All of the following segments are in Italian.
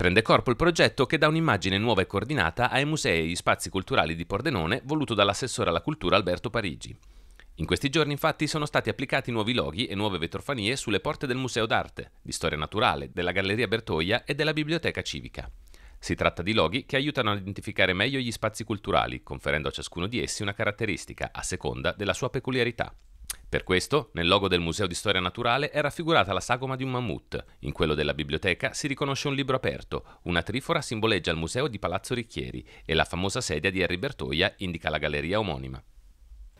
Prende corpo il progetto che dà un'immagine nuova e coordinata ai musei e agli spazi culturali di Pordenone voluto dall'assessore alla cultura Alberto Parigi. In questi giorni infatti sono stati applicati nuovi loghi e nuove vetrofanie sulle porte del Museo d'Arte, di Storia Naturale, della Galleria Bertoia e della Biblioteca Civica. Si tratta di loghi che aiutano a identificare meglio gli spazi culturali, conferendo a ciascuno di essi una caratteristica, a seconda della sua peculiarità. Per questo, nel logo del Museo di Storia Naturale è raffigurata la sagoma di un mammut, in quello della biblioteca si riconosce un libro aperto, una trifora simboleggia il museo di Palazzo Ricchieri e la famosa sedia di Harry Bertoia indica la galleria omonima.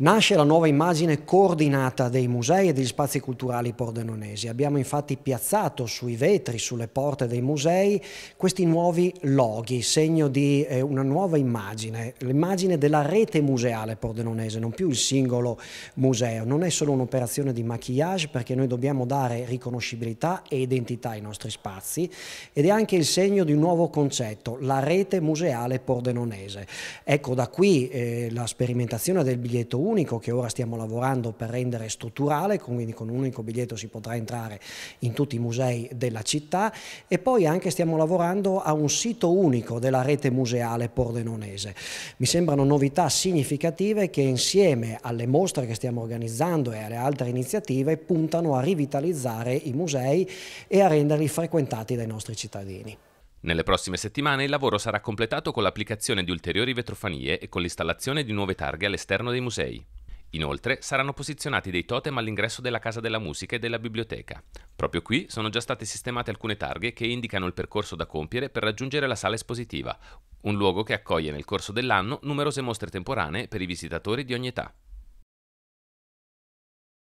Nasce la nuova immagine coordinata dei musei e degli spazi culturali pordenonesi. Abbiamo infatti piazzato sui vetri, sulle porte dei musei, questi nuovi loghi, segno di eh, una nuova immagine, l'immagine della rete museale pordenonese, non più il singolo museo. Non è solo un'operazione di maquillage perché noi dobbiamo dare riconoscibilità e identità ai nostri spazi ed è anche il segno di un nuovo concetto, la rete museale pordenonese. Ecco da qui eh, la sperimentazione del biglietto unico che ora stiamo lavorando per rendere strutturale, quindi con un unico biglietto si potrà entrare in tutti i musei della città e poi anche stiamo lavorando a un sito unico della rete museale pordenonese. Mi sembrano novità significative che insieme alle mostre che stiamo organizzando e alle altre iniziative puntano a rivitalizzare i musei e a renderli frequentati dai nostri cittadini. Nelle prossime settimane il lavoro sarà completato con l'applicazione di ulteriori vetrofanie e con l'installazione di nuove targhe all'esterno dei musei. Inoltre saranno posizionati dei totem all'ingresso della Casa della Musica e della biblioteca. Proprio qui sono già state sistemate alcune targhe che indicano il percorso da compiere per raggiungere la sala espositiva, un luogo che accoglie nel corso dell'anno numerose mostre temporanee per i visitatori di ogni età.